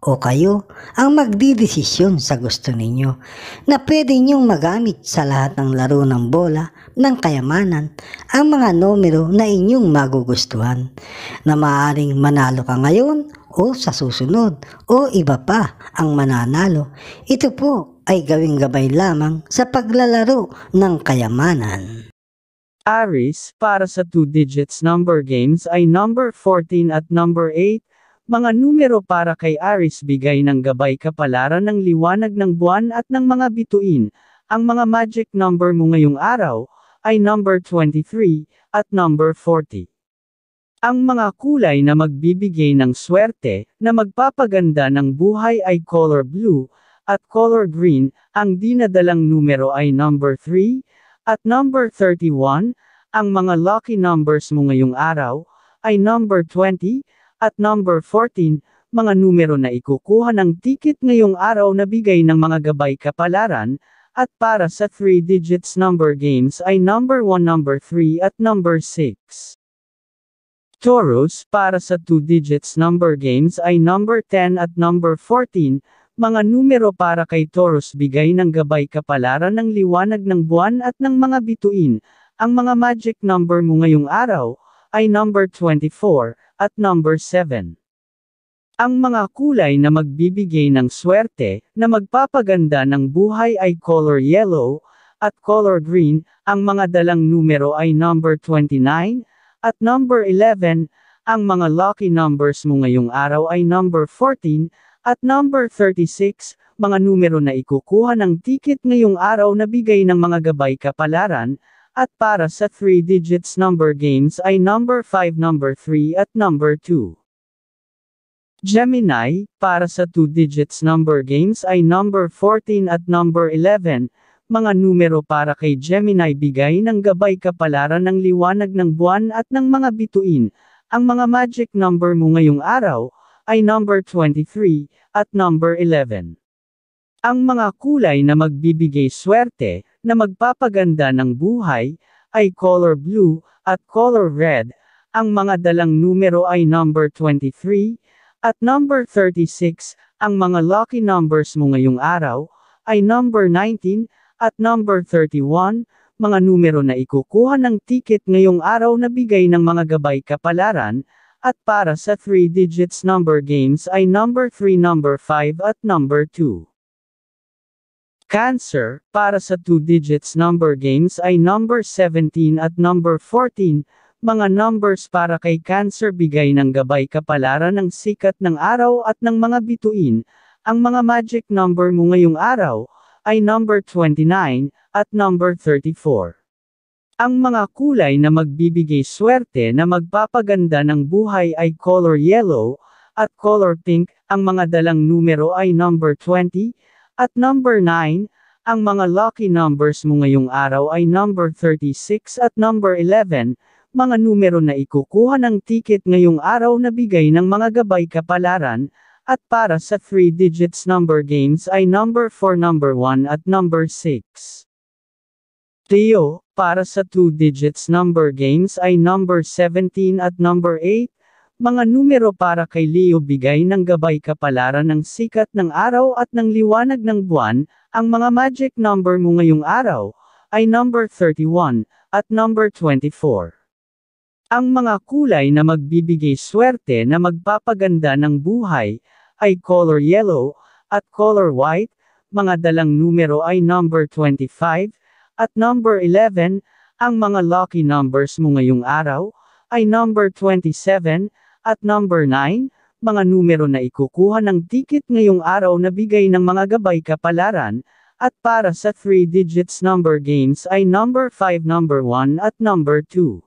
o kayo ang magdidesisyon sa gusto ninyo na pwede ninyong magamit sa lahat ng laro ng bola ng kayamanan ang mga numero na inyong magugustuhan na maaaring manalo ka ngayon o sa susunod o iba pa ang mananalo. Ito po ay gawing gabay lamang sa paglalaro ng kayamanan. Aries, para sa two digits number games ay number 14 at number 8 mga numero para kay Aris bigay ng gabay kapalaran ng liwanag ng buwan at ng mga bituin. Ang mga magic number mo ngayong araw ay number 23 at number 40. Ang mga kulay na magbibigay ng swerte na magpapaganda ng buhay ay color blue at color green. Ang dinadalang numero ay number 3 at number 31. Ang mga lucky numbers mo ngayong araw ay number 20 at number 14, mga numero na ikukuha ng ticket ngayong araw na bigay ng mga gabay kapalaran, at para sa 3 digits number games ay number 1, number 3 at number 6. Toros para sa 2 digits number games ay number 10 at number 14, mga numero para kay Toros bigay ng gabay kapalaran ng liwanag ng buwan at ng mga bituin, ang mga magic number mo ngayong araw, ay number 24 at number 7. Ang mga kulay na magbibigay ng swerte na magpapaganda ng buhay ay color yellow at color green, ang mga dalang numero ay number 29 at number 11, ang mga lucky numbers mo ngayong araw ay number 14 at number 36, mga numero na ikukuha ng tiket ngayong araw na bigay ng mga gabay kapalaran, at para sa 3 digits number games ay number 5, number 3 at number 2. Gemini, para sa 2 digits number games ay number 14 at number 11, mga numero para kay Gemini bigay ng gabay kapalaran ng liwanag ng buwan at ng mga bituin. Ang mga magic number mo ngayong araw ay number 23 at number 11. Ang mga kulay na magbibigay swerte na magpapaganda ng buhay, ay color blue, at color red, ang mga dalang numero ay number 23, at number 36, ang mga lucky numbers mo ngayong araw, ay number 19, at number 31, mga numero na ikukuha ng ticket ngayong araw na bigay ng mga gabay kapalaran, at para sa 3 digits number games ay number 3, number 5 at number 2. Cancer, para sa two digits number games ay number 17 at number 14, mga numbers para kay Cancer bigay ng gabay kapalaran ng sikat ng araw at ng mga bituin, ang mga magic number mo ngayong araw, ay number 29, at number 34. Ang mga kulay na magbibigay swerte na magpapaganda ng buhay ay color yellow, at color pink, ang mga dalang numero ay number 20, at number 9, ang mga lucky numbers mo ngayong araw ay number 36 at number 11, mga numero na ikukuha ng ticket ngayong araw na bigay ng mga gabay kapalaran, at para sa 3 digits number games ay number 4 number 1 at number 6. Teo, para sa 2 digits number games ay number 17 at number 8, mga numero para kay Leo bigay ng gabay kapalaran ng sikat ng araw at ng liwanag ng buwan, ang mga magic number mo ngayong araw, ay number 31, at number 24. Ang mga kulay na magbibigay swerte na magpapaganda ng buhay, ay color yellow, at color white, mga dalang numero ay number 25, at number 11, ang mga lucky numbers mo ngayong araw, ay number 27, at number 9, mga numero na ikukuha ng ticket ngayong araw na bigay ng mga gabay kapalaran, at para sa 3 digits number games ay number 5, number 1 at number 2.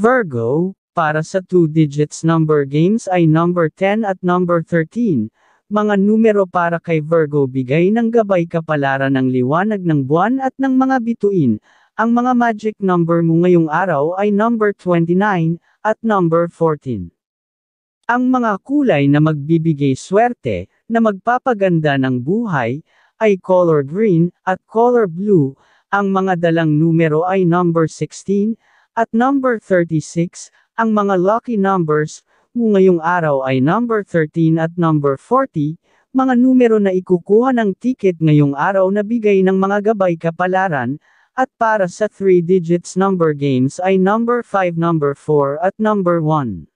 Virgo, para sa 2 digits number games ay number 10 at number 13. Mga numero para kay Virgo bigay ng gabay kapalaran ng liwanag ng buwan at ng mga bituin. Ang mga magic number mo ngayong araw ay number 29, at number 14. Ang mga kulay na magbibigay swerte, na magpapaganda ng buhay, ay color green at color blue, ang mga dalang numero ay number 16 at number 36, ang mga lucky numbers, ngayong araw ay number 13 at number 40, mga numero na ikukuha ng ticket ngayong araw na bigay ng mga gabay kapalaran, at para sa 3 digits number games ay number 5, number 4 at number 1.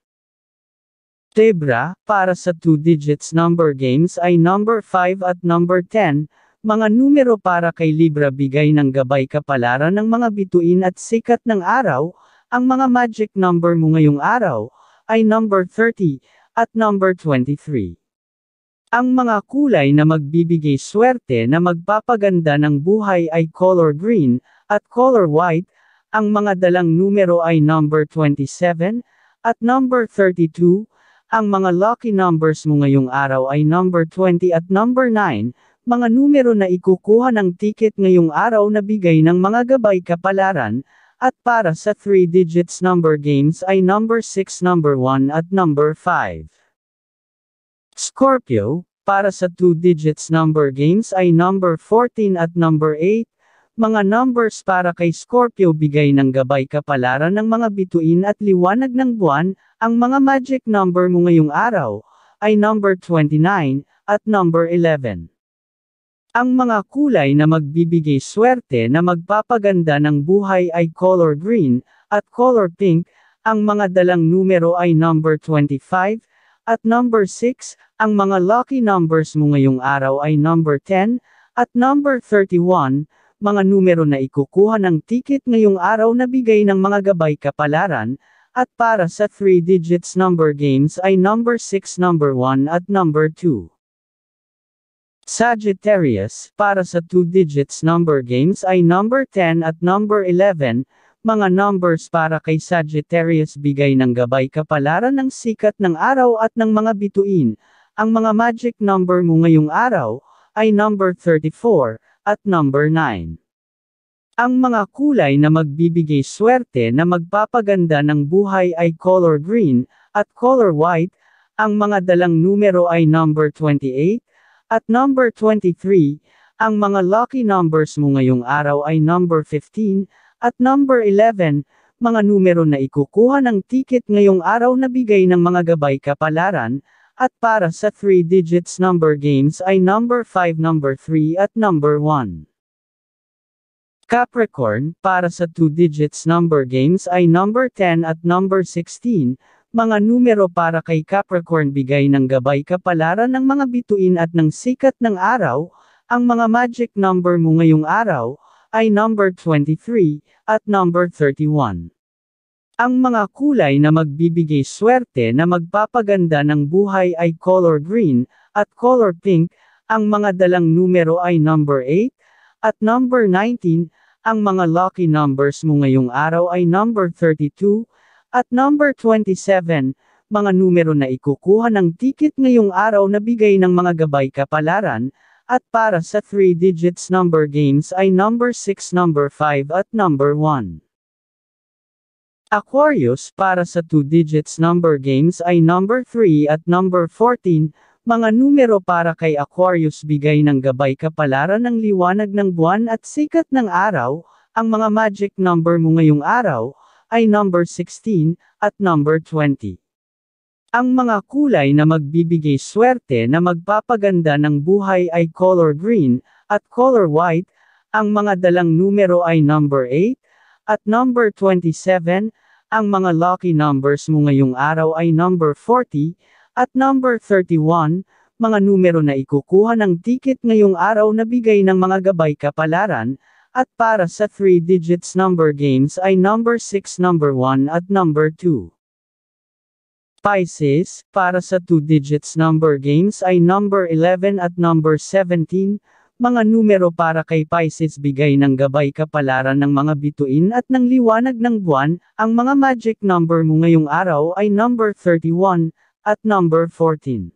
Tebra, para sa 2 digits number games ay number 5 at number 10, mga numero para kay Libra bigay ng gabay kapalaran ng mga bituin at sikat ng araw, ang mga magic number mo ngayong araw, ay number 30, at number 23. Ang mga kulay na magbibigay swerte na magpapaganda ng buhay ay color green, at color white, ang mga dalang numero ay number 27, at number 32, ang mga lucky numbers mo ngayong araw ay number 20 at number 9, mga numero na ikukuha ng ticket ngayong araw na bigay ng mga gabay kapalaran, at para sa 3 digits number games ay number 6, number 1 at number 5. Scorpio, para sa 2 digits number games ay number 14 at number 8, mga numbers para kay Scorpio bigay ng gabay kapalaran ng mga bituin at liwanag ng buwan, ang mga magic number mo ngayong araw, ay number 29, at number 11. Ang mga kulay na magbibigay swerte na magpapaganda ng buhay ay color green, at color pink, ang mga dalang numero ay number 25, at number 6, ang mga lucky numbers mo ngayong araw ay number 10, at number 31, mga numero na ikukuha ng ticket ngayong araw na bigay ng mga gabay kapalaran, at para sa 3 digits number games ay number 6, number 1 at number 2. Sagittarius, para sa 2 digits number games ay number 10 at number 11, mga numbers para kay Sagittarius bigay ng gabay kapalaran ng sikat ng araw at ng mga bituin. Ang mga magic number mo ngayong araw ay number 34 at number 9. Ang mga kulay na magbibigay swerte na magpapaganda ng buhay ay color green at color white. Ang mga dalang numero ay number 28 at number 23. Ang mga lucky numbers mo ngayong araw ay number 15 at number 11, mga numero na ikukuha ng ticket ngayong araw na bigay ng mga gabay kapalaran, at para sa 3 digits number games ay number 5, number 3 at number 1. Capricorn, para sa 2 digits number games ay number 10 at number 16, mga numero para kay Capricorn bigay ng gabay kapalaran ng mga bituin at ng sikat ng araw, ang mga magic number mo ngayong araw, ay number 23 at number 31. Ang mga kulay na magbibigay swerte na magpapaganda ng buhay ay color green at color pink, ang mga dalang numero ay number 8 at number 19, ang mga lucky numbers mo ngayong araw ay number 32 at number 27, mga numero na ikukuha ng tiket ngayong araw na bigay ng mga gabay kapalaran, at para sa 3 digits number games ay number 6, number 5 at number 1. Aquarius para sa 2 digits number games ay number 3 at number 14, mga numero para kay Aquarius bigay ng gabay kapalaran ng liwanag ng buwan at sikat ng araw, ang mga magic number mo ngayong araw, ay number 16, at number 20. Ang mga kulay na magbibigay swerte na magpapaganda ng buhay ay color green, at color white, ang mga dalang numero ay number 8, at number 27, ang mga lucky numbers mo ngayong araw ay number 40, at number 31, mga numero na ikukuha ng ticket ngayong araw na bigay ng mga gabay kapalaran, at para sa 3 digits number games ay number 6, number 1 at number 2. Pisces, para sa 2 digits number games ay number 11 at number 17, mga numero para kay Pisces bigay ng gabay kapalaran ng mga bituin at ng liwanag ng buwan, ang mga magic number mo ngayong araw ay number 31, at number 14.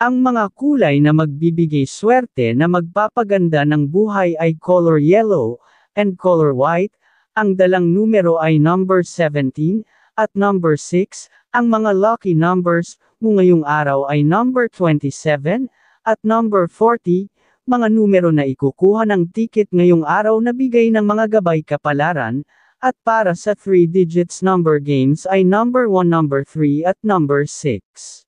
Ang mga kulay na magbibigay swerte na magpapaganda ng buhay ay color yellow, and color white, ang dalang numero ay number 17, at number 6, ang mga lucky numbers mo ngayong araw ay number 27 at number 40, mga numero na ikukuha ng ticket ngayong araw na bigay ng mga gabay kapalaran, at para sa 3 digits number games ay number 1, number 3 at number 6.